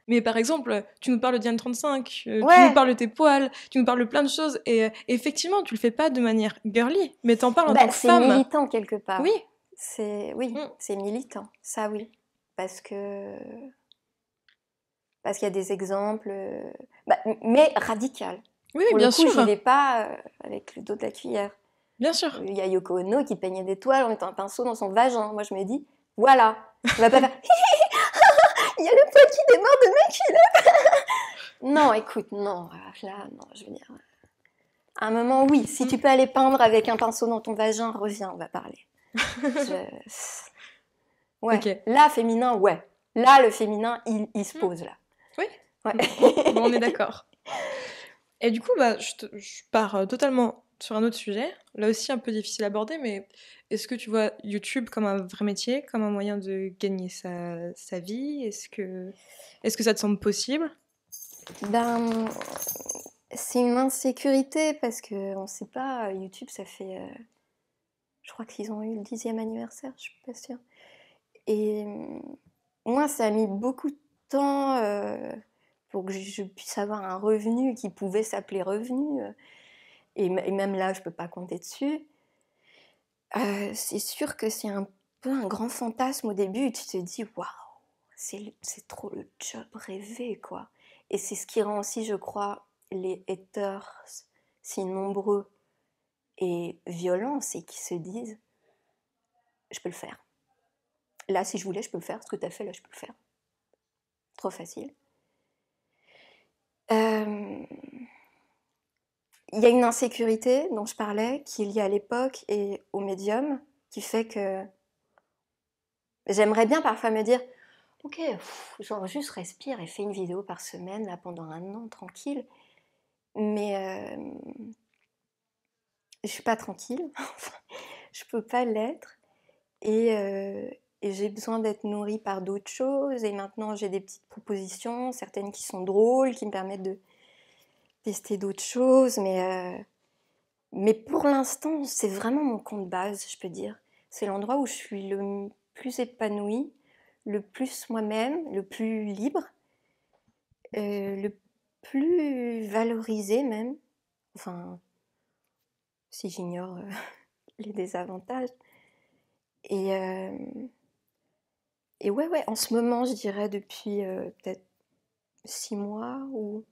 Mais par exemple, tu nous parles de Diane 35, tu nous parles de tes poils, tu nous parles de plein de choses. Et euh, effectivement, tu le fais pas de manière girly, mais tu en parles en bah, tant que femme. C'est militant quelque part. Oui. C'est oui, mm. c'est militant. Ça oui, parce que parce qu'il y a des exemples, euh, bah, mais radical. Oui, bien sûr. Je vais pas euh, avec le dos de la cuillère. Bien sûr. Il y a Yoko Ono qui peignait des toiles en mettant un pinceau dans son vagin. Moi, je me dis, voilà, on va pas faire. Il y a le petit qui démarre de ma cuillère. non, écoute, non, euh, là, non, je veux dire. À un moment, oui, si tu mm. peux aller peindre avec un pinceau dans ton vagin, reviens, on va parler. Là, féminin, ouais. Là, le féminin, il se mm. pose là. Ouais. on est d'accord. Et du coup, bah, je, je, pars euh, totalement sur un autre sujet, là aussi un peu difficile à aborder, mais est-ce que tu vois YouTube comme un vrai métier, comme un moyen de gagner sa, sa vie Est-ce que, est que ça te semble possible Ben, c'est une insécurité parce que on sait pas, YouTube, ça fait. Euh, je crois qu'ils ont eu le dixième anniversaire, je suis pas sûre. Et moi, ça a mis beaucoup de temps. Euh, pour que je puisse avoir un revenu qui pouvait s'appeler revenu. Euh, et, même là, je ne peux pas compter dessus. Euh, c'est sûr que c'est un peu un grand fantasme au début. Tu te dis, waouh, c'est trop le job rêvé, quoi. Et c'est ce qui rend aussi, je crois, les haters si nombreux et violents, c'est qu'ils se disent, je peux le faire. Là, si je voulais, je peux le faire. Ce que tu as fait, là, je peux le faire. Trop facile il euh, y a une insécurité dont je parlais qui est liée à l'époque et au médium qui fait que j'aimerais bien parfois me dire ok pff, genre juste respire et fais une vidéo par semaine là pendant un an tranquille mais je euh, je suis pas tranquille je ne peux pas l'être et, euh, et j'ai besoin d'être nourrie par d'autres choses. Et maintenant, j'ai des petites propositions, certaines qui sont drôles, qui me permettent de tester d'autres choses. Mais, euh, mais pour l'instant, c'est vraiment mon compte base, je peux dire. C'est l'endroit où je suis le plus épanouie, le plus moi-même, le plus libre, euh, le plus valorisé même. Enfin, si j'ignore euh, les désavantages. Et. Et ouais, ouais, en ce moment, je dirais depuis euh, peut-être six mois ou.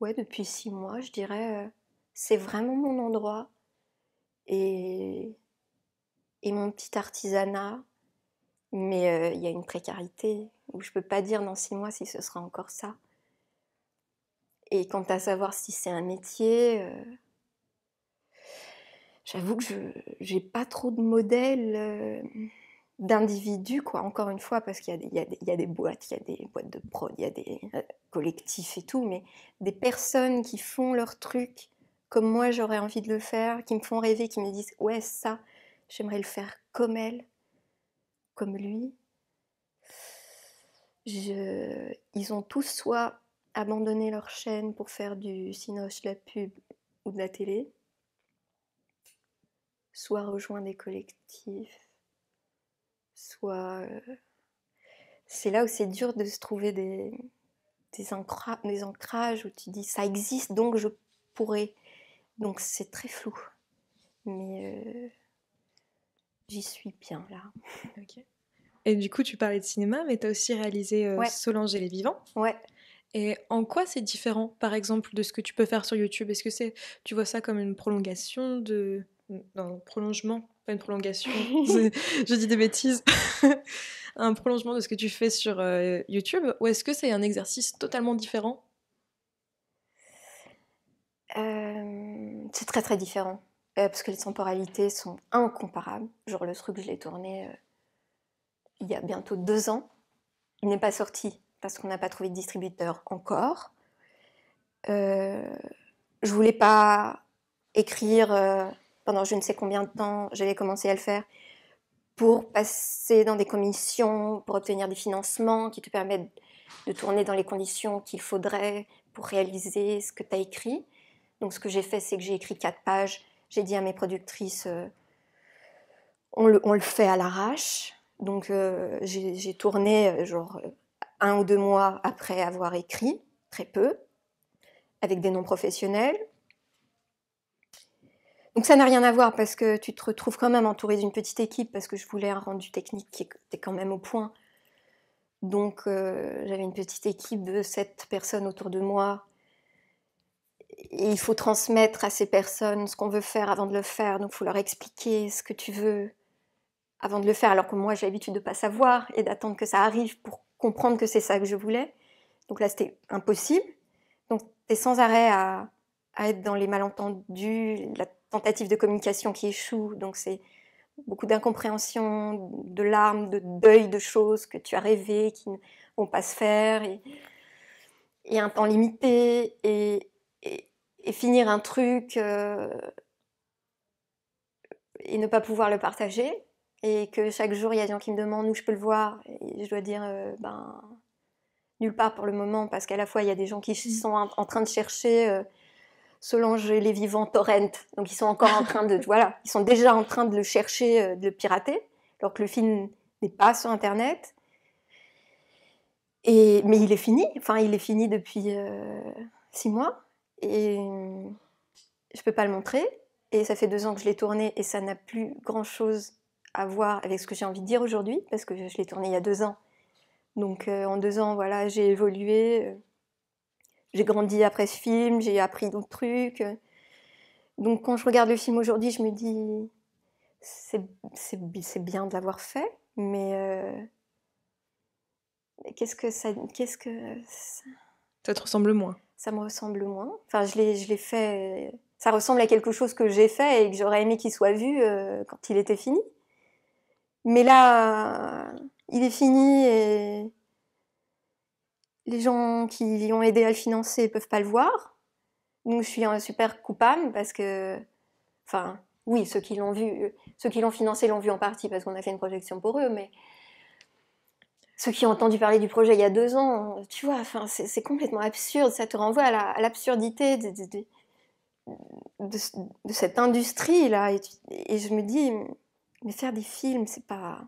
Ouais, depuis six mois, je dirais, euh, c'est vraiment mon endroit et, et mon petit artisanat. Mais euh, il y a une précarité où je peux pas dire dans six mois si ce sera encore ça. Et quant à savoir si c'est un métier, j'avoue que je n'ai pas trop de modèles d'individus, quoi, encore une fois, parce qu'il y, y, y, a des boîtes, il y a des boîtes de prod, il y a des euh, collectifs et tout, mais des personnes qui font leur truc comme moi j'aurais envie de le faire, qui me font rêver, qui me disent ouais ça, j'aimerais le faire comme elle, comme lui. Je... Ils ont tous soit abandonné leur chaîne pour faire du sinoche de la pub ou de la télé, soit rejoint des collectifs soit. Euh, c'est là où c'est dur de se trouver des, des, ancrages où tu dis ça existe donc je pourrais. Donc c'est très flou. Mais euh, j'y suis bien là. Et du coup, tu parlais de cinéma, mais tu as aussi réalisé euh, Solange et les vivants. Ouais. Et en quoi c'est différent, par exemple, de ce que tu peux faire sur YouTube Est-ce que c'est, tu vois ça comme une prolongation de, un prolongement, pas une prolongation, je dis des bêtises, un prolongement de ce que tu fais sur euh, YouTube, ou est-ce que c'est un exercice totalement différent euh, C'est très très différent, euh, parce que les temporalités sont incomparables. Genre le truc, je l'ai tourné il y a bientôt deux ans, il n'est pas sorti parce qu'on n'a pas trouvé de distributeur encore. je voulais pas écrire pendant je ne sais combien de temps, j'avais commencé à le faire pour passer dans des commissions, pour obtenir des financements qui te permettent de tourner dans les conditions qu'il faudrait pour réaliser ce que tu as écrit. Donc ce que j'ai fait, c'est que j'ai écrit quatre pages, j'ai dit à mes productrices, euh, on, le, fait à l'arrache. Donc euh, j'ai tourné euh, genre un ou deux mois après avoir écrit, très peu, avec des noms professionnels. Donc ça n'a rien à voir parce que tu te retrouves quand même entouré d'une petite équipe parce que je voulais un rendu technique qui était quand même au point. Donc euh, j'avais une petite équipe de sept personnes autour de moi. Et il faut transmettre à ces personnes ce qu'on veut faire avant de le faire. Donc il faut leur expliquer ce que tu veux avant de le faire. Alors que moi j'ai l'habitude de ne pas savoir et d'attendre que ça arrive pour comprendre que c'est ça que je voulais. Donc là c'était impossible. Donc tu es sans arrêt à, être dans les malentendus, de communication qui échoue Donc c'est beaucoup d'incompréhension, de larmes, de deuil de choses que tu as rêvées, qui ne vont pas se faire, et, un temps limité, et, et, finir un truc euh, et ne pas pouvoir le partager. Et que chaque jour, il y a des gens qui me demandent où je peux le voir. Et je dois dire, euh, ben, nulle part pour le moment, parce qu'à la fois, il y a des gens qui mmh. sont en, train de chercher. Euh, Solange les vivants torrent. Donc ils sont encore en train de voilà, ils sont déjà en train de le chercher, euh, de le pirater, alors que le film n'est pas sur internet. Et mais il est fini, enfin il est fini depuis euh, six mois et je peux pas le montrer. Et ça fait deux ans que je l'ai tourné et ça n'a plus grand chose à voir avec ce que j'ai envie de dire aujourd'hui parce que je l'ai tourné il y a deux ans. Donc euh, en deux ans, voilà, j'ai évolué j'ai grandi après ce film, j'ai appris d'autres trucs. Donc quand je regarde le film aujourd'hui, je me dis, c'est bien de l'avoir fait, euh, mais, qu'est-ce que ça... Qu'est-ce que ça... te ressemble moins Ça me ressemble moins. Enfin, je l'ai fait... Ça ressemble à quelque chose que j'ai fait et que j'aurais aimé qu'il soit vu euh, quand il était fini. Mais là, il est fini et les gens qui ont aidé à le financer peuvent pas le voir. Donc je suis un super coupable parce que, enfin, oui, ceux qui l'ont vu, ceux qui l'ont financé l'ont vu en partie parce qu'on a fait une projection pour eux, mais ceux qui ont entendu parler du projet il y a deux ans, tu vois, enfin, c'est complètement absurde. Ça te renvoie à l'absurdité de, cette industrie là. Et, je me dis, mais faire des films, c'est pas,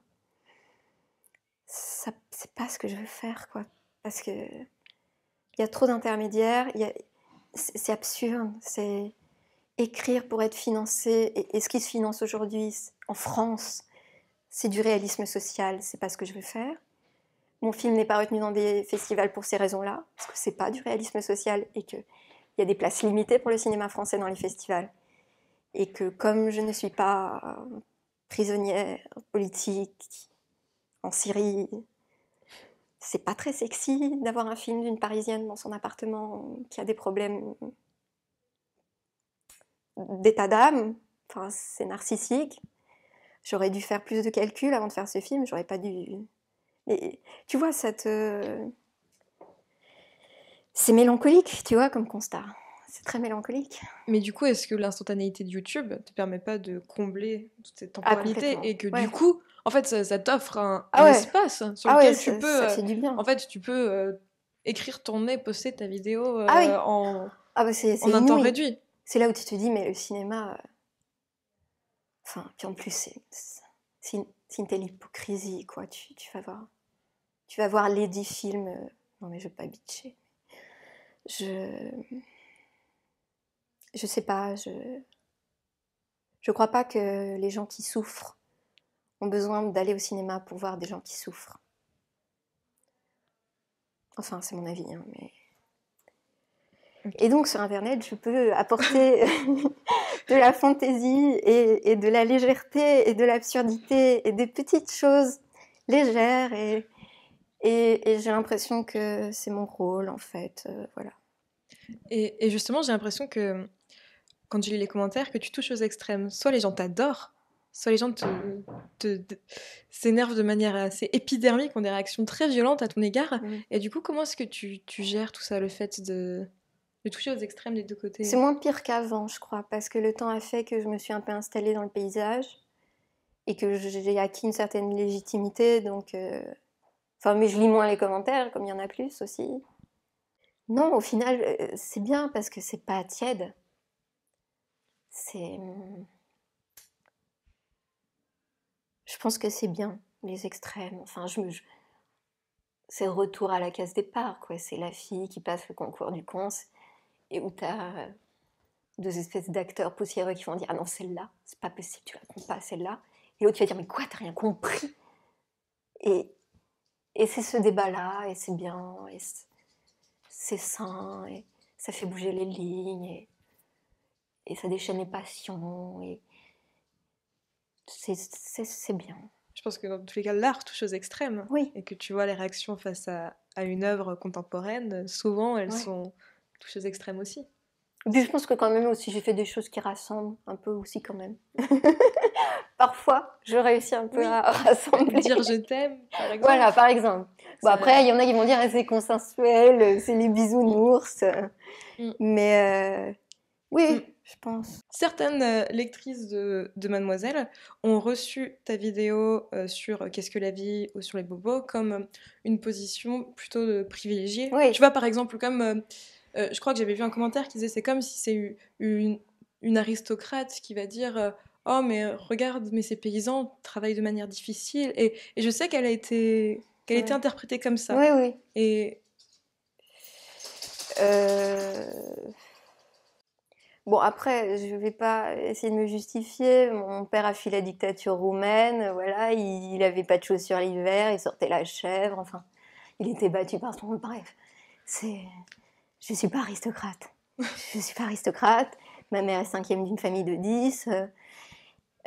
c'est pas ce que je veux faire, quoi. Parce que il y a trop d'intermédiaires, c'est absurde. C'est écrire pour être financé. Et, ce qui se finance aujourd'hui en France, c'est du réalisme social. C'est pas ce que je veux faire. Mon film n'est pas retenu dans des festivals pour ces raisons-là, parce que c'est pas du réalisme social et que il y a des places limitées pour le cinéma français dans les festivals. Et que comme je ne suis pas prisonnière politique en Syrie, c'est pas très sexy d'avoir un film d'une Parisienne dans son appartement qui a des problèmes d'état d'âme. Enfin, c'est narcissique. J'aurais dû faire plus de calculs avant de faire ce film. J'aurais pas dû. Et, tu vois, cette euh, C'est mélancolique, tu vois, comme constat c'est très mélancolique. Mais du coup, est-ce que l'instantanéité de YouTube te permet pas de combler toute cette ah, temporalité et que du coup, en fait, ça, t'offre un, ah espace sur ah lequel tu peux. Euh, en fait, tu peux euh, écrire ton nez, poster ta vidéo euh, en, bah, un temps réduit. C'est là où tu te dis, mais le cinéma. Enfin, puis en plus, c'est une, telle hypocrisie, quoi. Tu, vas voir. Tu vas voir les dix films. Non, mais je veux pas bitcher. Je je sais pas, je je crois pas que les gens qui souffrent ont besoin d'aller au cinéma pour voir des gens qui souffrent. Enfin, c'est mon avis, hein, mais. Et donc sur Internet, je peux apporter de la fantaisie et, et, de la légèreté et de l'absurdité et des petites choses légères et, et, j'ai l'impression que c'est mon rôle en fait, euh, voilà. Et, justement, j'ai l'impression que quand tu lis les commentaires, que tu touches aux extrêmes. Soit les gens t'adorent, soit les gens s'énervent te, de manière assez épidermique, ont des réactions très violentes à ton égard. Et du coup, comment est-ce que tu, gères tout ça, le fait de, de toucher aux extrêmes des deux côtés C'est moins pire qu'avant, je crois, parce que le temps a fait que je me suis un peu installée dans le paysage et que j'ai acquis une certaine légitimité. Donc, euh, enfin, mais je lis moins les commentaires, comme il y en a plus aussi. Non, au final, euh, c'est bien parce que c'est pas tiède c'est. Hum, je pense que c'est bien, les extrêmes. Enfin, je C'est le retour à la case départ, quoi. C'est la fille qui passe le concours du cons et où t'as euh, deux espèces d'acteurs poussiéreux qui vont dire Ah non, celle-là, c'est pas possible, tu la comprends pas, celle-là. Et l'autre qui va dire Mais quoi, t'as rien compris Et, c'est ce débat-là, et c'est bien, et c'est sain, et ça fait bouger les lignes et ça déchaîne les passions. Et... C'est bien. Je pense que dans tous les cas, l'art touche aux extrêmes. Oui. Et que tu vois les réactions face à, à une œuvre contemporaine, souvent elles sont touchées aux extrêmes aussi. Mais je pense que quand même aussi, j'ai fait des choses qui rassemblent un peu aussi quand même. Parfois, je réussis un peu à rassembler. Dire je t'aime, par exemple. Voilà, par exemple. Bon, après, il y en a qui vont dire eh, c'est consensuel, c'est les bisounours. Mm. Mais euh, oui, mm je pense. Certaines euh, lectrices de, Mademoiselle ont reçu ta vidéo euh, sur euh, Qu'est-ce que la vie ou sur les bobos comme une position plutôt de privilégiée. Oui. Tu vois, par exemple, comme je crois que j'avais vu un commentaire qui disait c'est comme si c'est une, aristocrate qui va dire. Oh, mais regarde, mais ces paysans travaillent de manière difficile. Et, je sais qu'elle a été, a été interprétée comme ça. Oui, oui. Et. Bon, après, je ne vais pas essayer de me justifier. Mon père a fui la dictature roumaine, voilà, il n'avait pas de chaussures l'hiver, il sortait la chèvre, enfin, il était battu par son... Bref, c'est... Je ne suis pas aristocrate. je suis pas aristocrate. Ma mère est cinquième d'une famille de dix. Euh,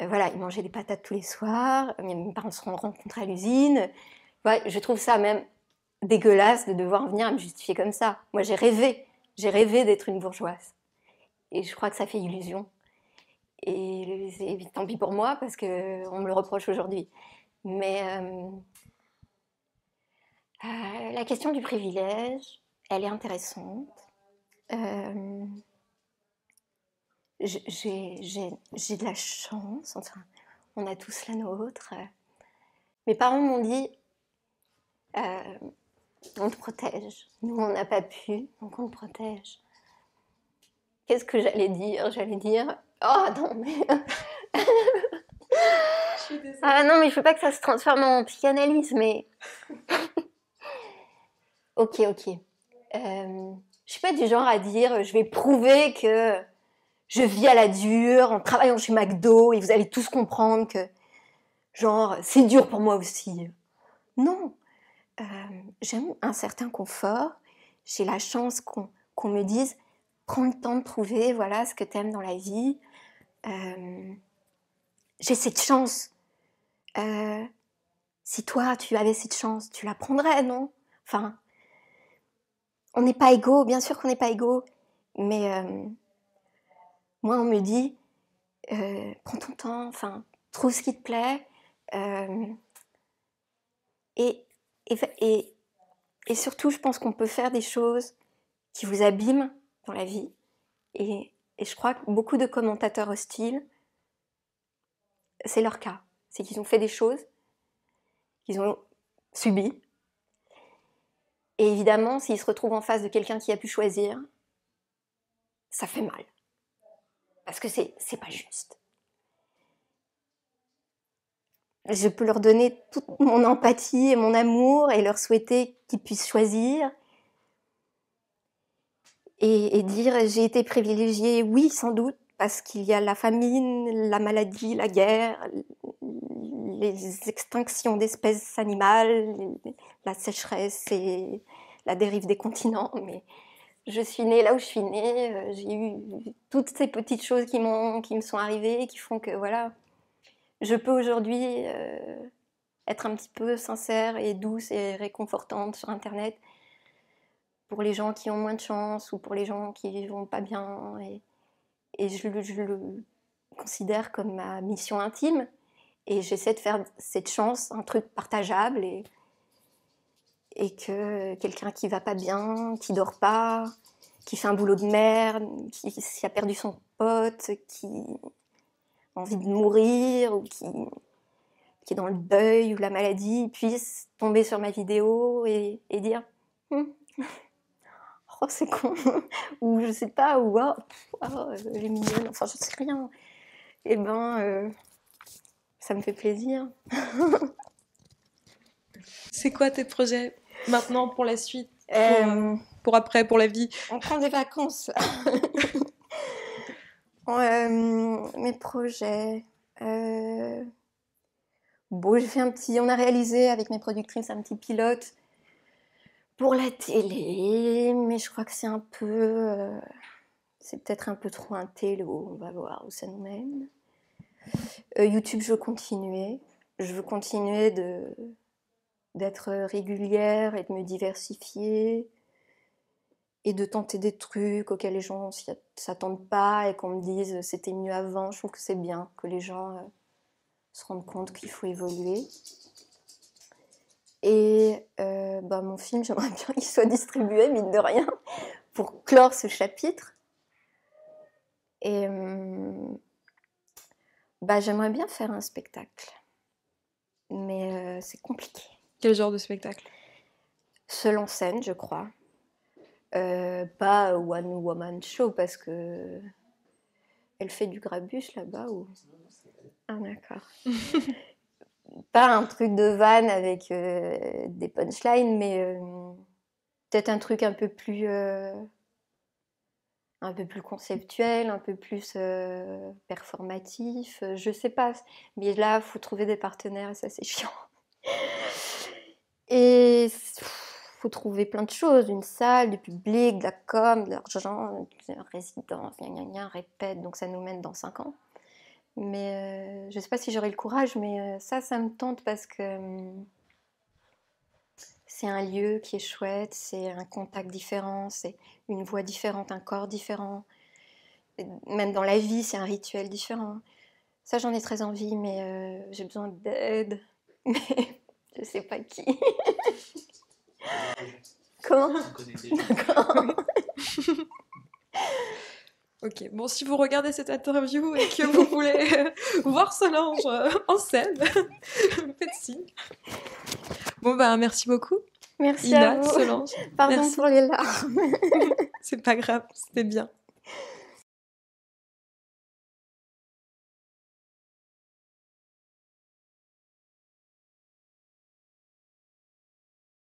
euh, voilà, il mangeait des patates tous les soirs. Mes parents se rencontrés à l'usine. Ouais, je trouve ça même dégueulasse de devoir venir me justifier comme ça. Moi, j'ai rêvé. J'ai rêvé d'être une bourgeoise. Et je crois que ça fait illusion. Et tant pis pour moi, parce qu'on euh, me le reproche aujourd'hui. Mais euh, euh, la question du privilège, elle est intéressante. J'ai de la chance, on a tous la nôtre. Mes parents m'ont dit on te protège. Nous, on n'a pas pu, donc on te protège. Qu'est-ce que j'allais dire J'allais dire. Oh non, mais. je suis Ah non, mais je veux pas que ça se transforme en psychanalyse, mais. ok, ok. Euh, je suis pas du genre à dire je vais prouver que je vis à la dure en travaillant chez McDo et vous allez tous comprendre que, genre, c'est dur pour moi aussi. Non. Euh, j'aime un certain confort. J'ai la chance qu'on me dise prends le temps de trouver voilà, ce que tu aimes dans la vie. Euh, j'ai cette chance. Euh, si toi, tu avais cette chance, tu la prendrais, non Enfin, on n'est pas égaux, bien sûr qu'on n'est pas égaux, mais euh, moi, on me dit, prends ton temps, enfin, trouve ce qui te plaît. et, et, et surtout, je pense qu'on peut faire des choses qui vous abîment dans la vie. Et, je crois que beaucoup de commentateurs hostiles, c'est leur cas. C'est qu'ils ont fait des choses qu'ils ont subies. Et évidemment, s'ils se retrouvent en face de quelqu'un qui a pu choisir, ça fait mal. Parce que c'est, c'est pas juste. Je peux leur donner toute mon empathie et mon amour et leur souhaiter qu'ils puissent choisir et, dire j'ai été privilégiée, oui, sans doute, parce qu'il y a la famine, la maladie, la guerre, les extinctions d'espèces animales, la sécheresse et la dérive des continents. Mais je suis née là où je suis née, euh, j'ai eu toutes ces petites choses qui, qui me sont arrivées, qui font que voilà, je peux aujourd'hui euh, être un petit peu sincère et douce et réconfortante sur Internet pour les gens qui ont moins de chance ou pour les gens qui vont pas bien. Et, je, le considère comme ma mission intime. Et j'essaie de faire cette chance un truc partageable et, et que quelqu'un qui va pas bien, qui dort pas, qui fait un boulot de merde, qui, a perdu son pote, qui a envie de mourir ou qui, est dans le deuil ou la maladie puisse tomber sur ma vidéo et, dire hmm, Oh, c'est con, ou je sais pas, ou oh, oh euh, enfin je sais rien. Et eh ben, euh, ça me fait plaisir. c'est quoi tes projets maintenant pour la suite pour, euh, après, pour la vie On prend des vacances. mes projets. Bon, j'ai fait un petit. On a réalisé avec mes productrices un petit pilote pour la télé, mais je crois que c'est un peu. Euh, c'est peut-être un peu trop un télo, on va voir où ça nous mène. Euh, YouTube, je veux continuer. Je veux continuer de, d'être régulière et de me diversifier et de tenter des trucs auxquels les gens ne s'attendent pas et qu'on me dise euh, c'était mieux avant. Je trouve que c'est bien que les gens se rendent compte qu'il faut évoluer. Et euh, bah, mon film, j'aimerais bien qu'il soit distribué, mine de rien, pour clore ce chapitre. Et hum, bah, j'aimerais bien faire un spectacle. Mais euh, c'est compliqué. Quel genre de spectacle Seul en scène, je crois. Euh, pas One Woman Show parce que elle fait du grabuche là-bas ou... Ah d'accord. pas un truc de vanne avec euh, des punchlines, mais euh, peut-être un truc un peu plus. Euh, un peu plus conceptuel, un peu plus performatif, je sais pas. Mais là, il faut trouver des partenaires, ça c'est chiant. Et faut trouver plein de choses, une salle, du public, de la com, de l'argent, une résidence, rien, rien, répète, donc ça nous mène dans cinq ans. Mais euh, je ne sais pas si j'aurai le courage, mais euh, ça, ça me tente parce que hum, c'est un lieu qui est chouette, c'est un contact différent, c'est une voix différente, un corps différent. même dans la vie, c'est un rituel différent. Ça, j'en ai très envie, mais euh, j'ai besoin d'aide. Mais je ne sais pas qui. Comment D'accord. Ok, bon, si vous regardez cette interview et que vous voulez euh, voir Solange euh, en scène, faites signe. Bon, bah, merci beaucoup. Merci à vous. Solange. Pardon pour les larmes. C'est pas grave, c'était bien.